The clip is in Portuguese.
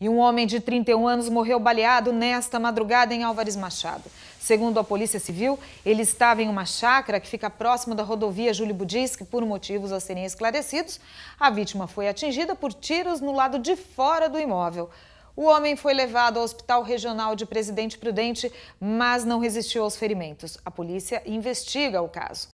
E um homem de 31 anos morreu baleado nesta madrugada em Álvares Machado. Segundo a Polícia Civil, ele estava em uma chácara que fica próximo da rodovia Júlio Budisque. Por motivos a serem esclarecidos, a vítima foi atingida por tiros no lado de fora do imóvel. O homem foi levado ao Hospital Regional de Presidente Prudente, mas não resistiu aos ferimentos. A polícia investiga o caso.